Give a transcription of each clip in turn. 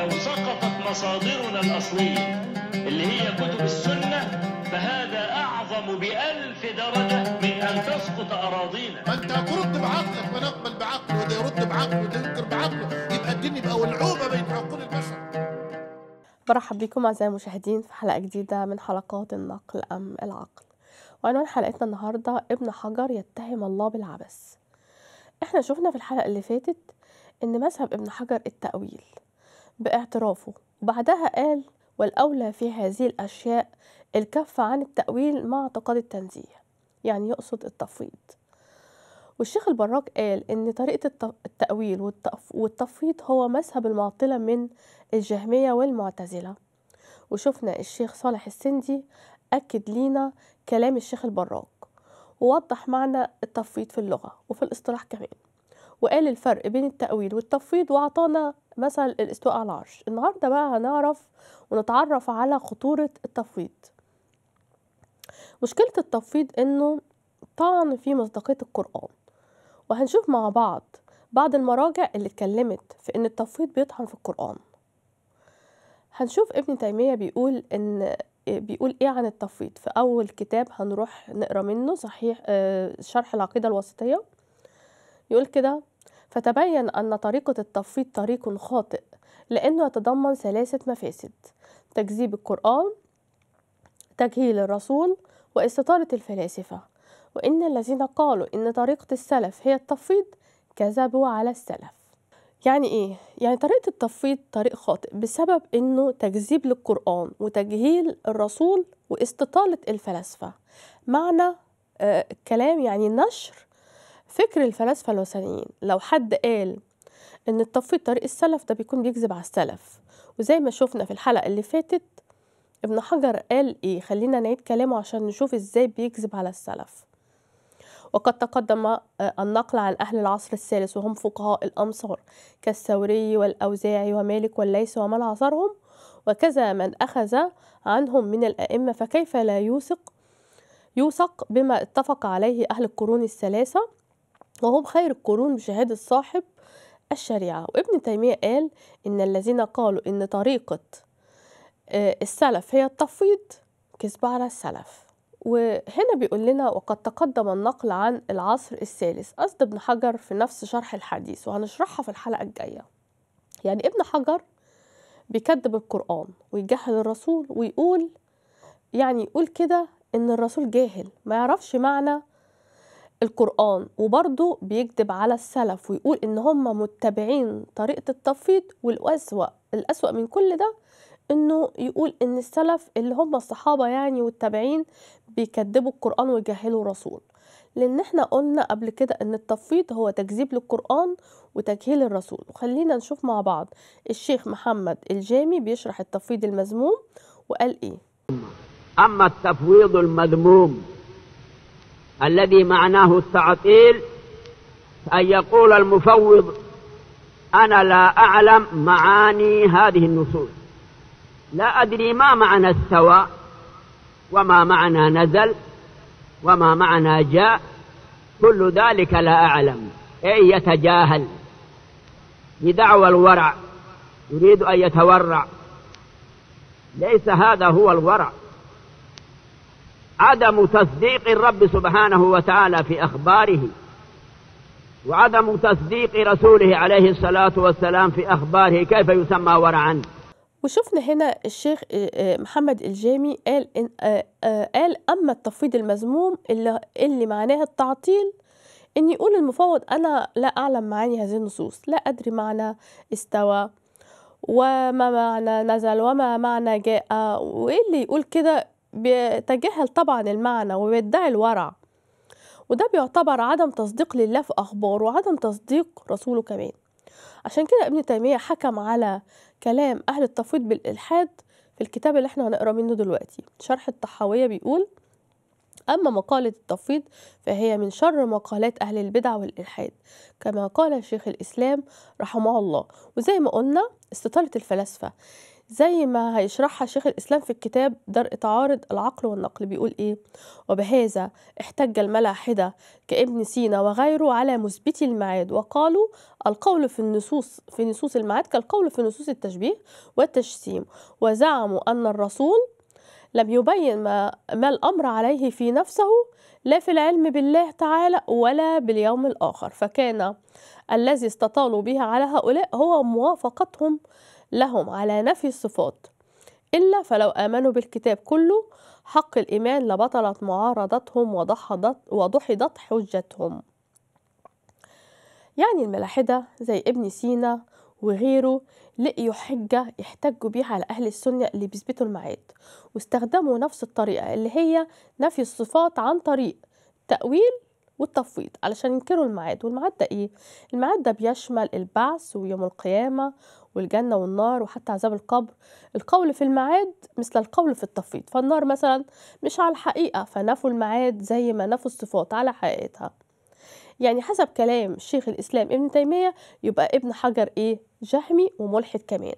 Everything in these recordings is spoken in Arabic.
لو سقطت مصادرنا الأصلية اللي هي كتب السنة فهذا أعظم بألف درجة من أن تسقط أراضينا فأنت أنت ترد بعقلك ما نقبل بعقله وده يرد بعقله وده ينكر بعقله يبقى الدين يبقى ولعوبة بين عقول البشر برحب بكم أعزائي المشاهدين في حلقة جديدة من حلقات النقل أم العقل وعنوان حلقتنا النهاردة ابن حجر يتهم الله بالعبث احنا شفنا في الحلقة اللي فاتت ان مذهب ابن حجر التأويل باعترافه وبعدها قال والأولى في هذه الأشياء الكف عن التأويل مع اعتقاد التنزيه يعني يقصد التفويض والشيخ البراك قال إن طريقة التأويل والتفويض هو مذهب المعطلة من الجهمية والمعتزلة وشفنا الشيخ صالح السندي أكد لينا كلام الشيخ البراك ووضح معنى التفويض في اللغة وفي الاصطلاح كمان وقال الفرق بين التأويل والتفويض وأعطانا مثل الاستواء على العرش النهارده بقى هنعرف ونتعرف على خطورة التفويض مشكلة التفويض انه طعن في مصداقية القرآن وهنشوف مع بعض بعض المراجع اللي اتكلمت في ان التفويض بيطعن في القرآن هنشوف ابن تيمية بيقول ان بيقول ايه عن التفويض في اول كتاب هنروح نقرا منه صحيح آه، شرح العقيدة الوسطية يقول كده فتبين أن طريقة التفويض طريق خاطئ لأنه يتضمن ثلاثة مفاسد تكذيب القرآن تجهيل الرسول واستطالة الفلاسفة وإن الذين قالوا إن طريقة السلف هي التفويض كذبوا على السلف يعني إيه؟ يعني طريقة التفويض طريق خاطئ بسبب إنه تكذيب للقرآن وتجهيل الرسول واستطالة الفلاسفة معنى الكلام آه، يعني نشر فكر الفلاسفة الوثنيين لو حد قال إن التفويض طريق السلف ده بيكون بيكذب على السلف وزي ما شفنا في الحلقة اللي فاتت ابن حجر قال إيه خلينا نعيد كلامه عشان نشوف إزاي بيكذب على السلف وقد تقدم آه، النقل عن أهل العصر الثالث وهم فقهاء الأمصار كالثوري والأوزاعي ومالك والليث ومن عصرهم وكذا من أخذ عنهم من الأئمة فكيف لا يوثق يوثق بما اتفق عليه أهل القرون الثلاثة وهم خير القرون بشهادة صاحب الشريعة وابن تيمية قال إن الذين قالوا إن طريقة آه، السلف هي التفويض كسب على السلف وهنا بيقول لنا وقد تقدم النقل عن العصر الثالث قصد ابن حجر في نفس شرح الحديث وهنشرحها في الحلقة الجاية يعني ابن حجر بيكذب القرآن ويجهل الرسول ويقول يعني يقول كده إن الرسول جاهل ما يعرفش معنى القرآن وبرضه بيكذب على السلف ويقول إن هم متبعين طريقة التفويض والأسوأ الأسوأ من كل ده إنه يقول إن السلف اللي هم الصحابة يعني والتابعين بيكذبوا القرآن ويجهلوا الرسول لأن إحنا قلنا قبل كده إن التفويض هو تكذيب للقرآن وتجهيل الرسول وخلينا نشوف مع بعض الشيخ محمد الجامي بيشرح التفويض المذموم وقال إيه أما التفويض المذموم الذي معناه التعطيل أن يقول المفوض أنا لا أعلم معاني هذه النصوص لا أدري ما معنى استوى وما معنى نزل وما معنى جاء كل ذلك لا أعلم أي يتجاهل بدعوى الورع يريد أن يتورع ليس هذا هو الورع عدم تصديق الرب سبحانه وتعالى في أخباره وعدم تصديق رسوله عليه الصلاة والسلام في أخباره كيف يسمى ورعا وشفنا هنا الشيخ آه، آه، محمد الجامي قال إن آه، قال أما التفويض المذموم اللي, اللي معناه التعطيل إن يقول المفوض أنا لا أعلم معاني هذه النصوص لا أدري معنى استوى وما معنى نزل وما معنى جاء وإيه اللي يقول كده بتجاهل طبعا المعنى وبيدعي الورع وده بيعتبر عدم تصديق لله في أخباره وعدم تصديق رسوله كمان عشان كده ابن تيمية حكم على كلام أهل التفويض بالإلحاد في الكتاب اللي احنا هنقرا منه دلوقتي شرح الطحاوية بيقول أما مقالة التفويض فهي من شر مقالات أهل البدع والإلحاد كما قال شيخ الإسلام رحمه الله وزي ما قلنا استطالة الفلاسفة زي ما هيشرحها شيخ الإسلام في الكتاب درء تعارض العقل والنقل بيقول إيه وبهذا احتج الملاحدة كابن سينا وغيره على مثبتي المعاد وقالوا القول في النصوص في نصوص المعاد كالقول في نصوص التشبيه والتجسيم وزعموا أن الرسول لم يبين ما, ما الأمر عليه في نفسه لا في العلم بالله تعالى ولا باليوم الآخر فكان الذي استطالوا به على هؤلاء هو موافقتهم لهم على نفي الصفات إلا فلو آمنوا بالكتاب كله حق الإيمان لبطلت معارضتهم وضحضت, وضحضت حجتهم يعني الملاحدة زي ابن سينا وغيره لقيوا حجة يحتجوا بيها على أهل السنة اللي بيثبتوا الميعاد واستخدموا نفس الطريقة اللي هي نفي الصفات عن طريق تأويل والتفويض علشان ينكروا الميعاد والميعاد ده إيه؟ الميعاد ده بيشمل البعث ويوم القيامة والجنة والنار وحتى عذاب القبر القول في الميعاد مثل القول في التفويض فالنار مثلا مش على الحقيقة فنفوا الميعاد زي ما نفوا الصفات على حقيقتها يعني حسب كلام شيخ الإسلام ابن تيمية يبقى ابن حجر إيه جهمي وملحد كمان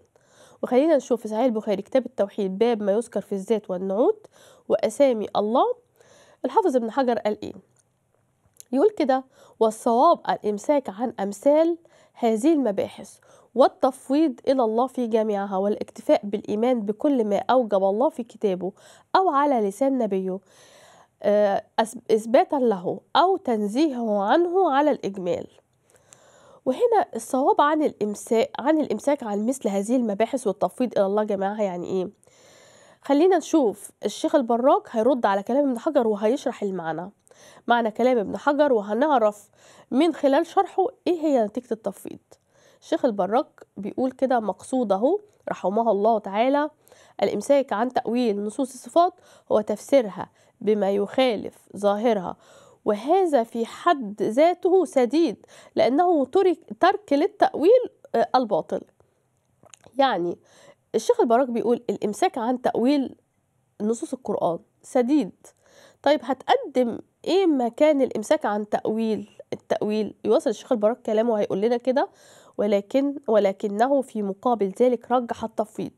وخلينا نشوف في صحيح البخاري كتاب التوحيد باب ما يذكر في الذات والنعوت وأسامي الله الحافظ ابن حجر قال إيه يقول كده والصواب الإمساك عن أمثال هذه المباحث والتفويض إلى الله في جميعها والاكتفاء بالإيمان بكل ما أوجب الله في كتابه أو على لسان نبيه آه، إثباتا له أو تنزيهه عنه على الإجمال وهنا الصواب عن الإمساك عن الإمساك عن مثل هذه المباحث والتفويض إلى الله جماعة يعني إيه خلينا نشوف الشيخ البراك هيرد على كلام ابن حجر وهيشرح المعنى معنى كلام ابن حجر وهنعرف من خلال شرحه ايه هي نتيجة التفويض الشيخ البراك بيقول كده مقصوده رحمه الله تعالى الامساك عن تاويل نصوص الصفات هو تفسيرها بما يخالف ظاهرها وهذا في حد ذاته سديد لانه ترك للتاويل آه، الباطل يعني الشيخ البراك بيقول الامساك عن تاويل نصوص القران سديد طيب هتقدم ايه مكان الامساك عن تاويل التاويل يواصل الشيخ البراك كلامه هيقول لنا كده ولكن ولكنه في مقابل ذلك رجح التفويض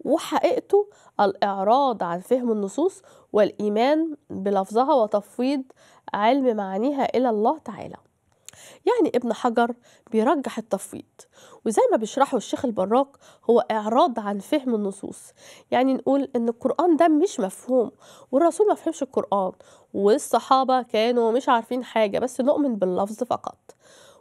وحقيقته الإعراض عن فهم النصوص والإيمان بلفظها وتفويض علم معانيها إلى الله تعالى يعني ابن حجر بيرجح التفويض وزي ما بيشرحه الشيخ البراك هو إعراض عن فهم النصوص يعني نقول إن القرآن ده مش مفهوم والرسول ما فهمش القرآن والصحابة كانوا مش عارفين حاجة بس نؤمن باللفظ فقط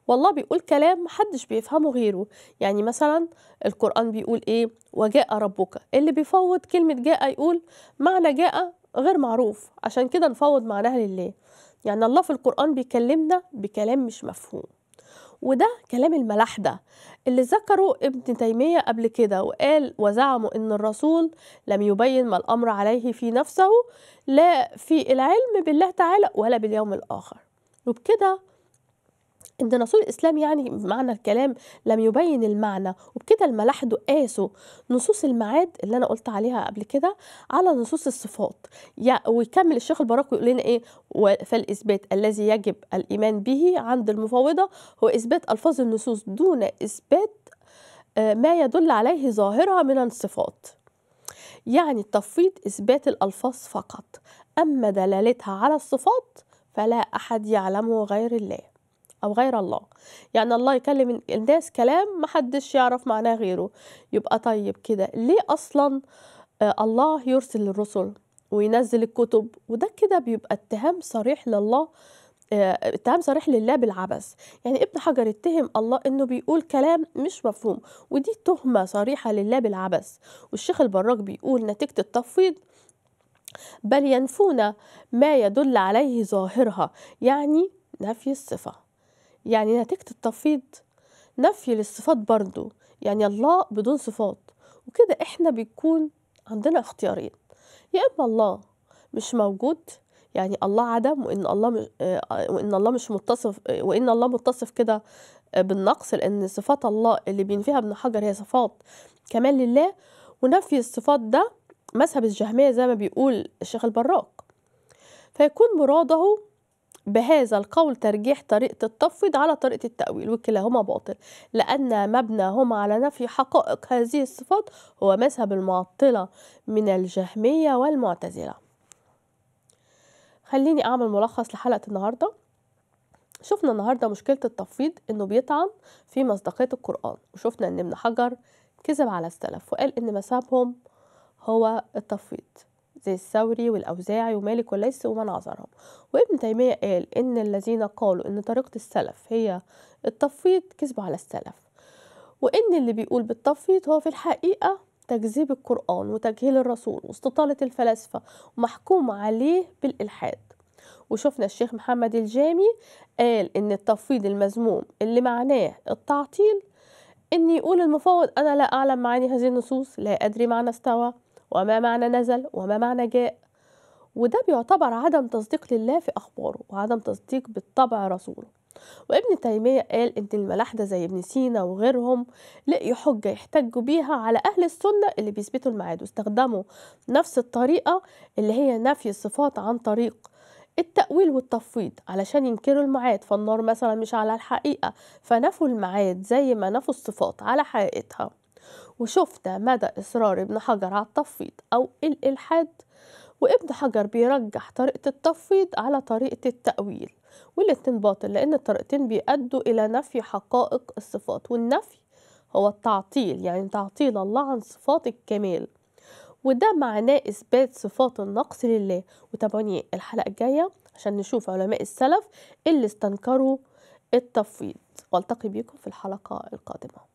والله بيقول كلام محدش بيفهمه غيره يعني مثلا القرآن بيقول إيه وجاء ربك اللي بيفوض كلمة جاء يقول معنى جاء غير معروف عشان كده نفوض معناها لله يعني الله في القرآن بيكلمنا بكلام مش مفهوم وده كلام الملاحدة اللي ذكره ابن تيمية قبل كده وقال وزعموا أن الرسول لم يبين ما الأمر عليه في نفسه لا في العلم بالله تعالى ولا باليوم الآخر وبكده إن نصوص الإسلام يعني معنى الكلام لم يبين المعنى وبكده الملاحدة قاسوا نصوص المعاد اللي أنا قلت عليها قبل كده على نصوص الصفات ويكمل الشيخ البراك ويقول لنا إيه فالإثبات الذي يجب الإيمان به عند المفاوضة هو إثبات ألفاظ النصوص دون إثبات آه، ما يدل عليه ظاهرها من الصفات يعني التفويض إثبات الألفاظ فقط أما دلالتها على الصفات فلا أحد يعلمه غير الله أو غير الله يعني الله يكلم الناس كلام محدش يعرف معناه غيره يبقى طيب كده ليه أصلا آه، الله يرسل الرسل وينزل الكتب وده كده بيبقى اتهام صريح لله آه، اتهام صريح لله بالعبث يعني ابن حجر اتهم الله انه بيقول كلام مش مفهوم ودي تهمه صريحه لله بالعبث والشيخ البراك بيقول نتيجه التفويض بل ينفون ما يدل عليه ظاهرها يعني نفي الصفه يعني نتيجة التفويض نفي للصفات برضو يعني الله بدون صفات وكده احنا بيكون عندنا اختيارين يا اما الله مش موجود يعني الله عدم وان الله مش آه، وان الله مش متصف وان الله متصف كده آه، بالنقص لان صفات الله اللي بينفيها ابن حجر هي صفات كمال لله ونفي الصفات ده مذهب الجهمية زي ما بيقول الشيخ البراق فيكون مراده بهذا القول ترجيح طريقة التفويض على طريقة التأويل وكلاهما باطل لأن مبناهما على نفي حقائق هذه الصفات هو مذهب المعطلة من الجهمية والمعتزلة خليني أعمل ملخص لحلقة النهاردة شفنا النهاردة مشكلة التفويض إنه بيطعن في مصداقية القرآن وشفنا إن ابن حجر كذب على السلف وقال إن مذهبهم هو التفويض زي الثوري والأوزاعي ومالك وليس ومن عذرهم وابن تيمية قال إن الذين قالوا إن طريقة السلف هي التفويض كذبوا على السلف وإن اللي بيقول بالتفويض هو في الحقيقة تكذيب القرآن وتجهيل الرسول واستطالة الفلاسفة ومحكوم عليه بالإلحاد وشفنا الشيخ محمد الجامي قال إن التفويض المذموم اللي معناه التعطيل إن يقول المفوض أنا لا أعلم معاني هذه النصوص لا أدري معنى استوى وما معنى نزل وما معنى جاء وده بيعتبر عدم تصديق لله في أخباره وعدم تصديق بالطبع رسوله وابن تيمية قال إن الملاحدة زي ابن سينا وغيرهم لقي حجة يحتجوا بيها على أهل السنة اللي بيثبتوا الميعاد واستخدموا نفس الطريقة اللي هي نفي الصفات عن طريق التأويل والتفويض علشان ينكروا الميعاد فالنار مثلا مش على الحقيقة فنفوا الميعاد زي ما نفوا الصفات على حقيقتها وشفت مدى إصرار ابن حجر على التفويض أو الإلحاد وابن حجر بيرجح طريقة التفويض على طريقة التأويل والاتنين باطل لأن الطريقتين بيؤدوا إلى نفي حقائق الصفات والنفي هو التعطيل يعني تعطيل الله عن صفات الكمال وده معناه إثبات صفات النقص لله وتابعوني الحلقة الجاية عشان نشوف علماء السلف اللي استنكروا التفويض والتقي بكم في الحلقة القادمة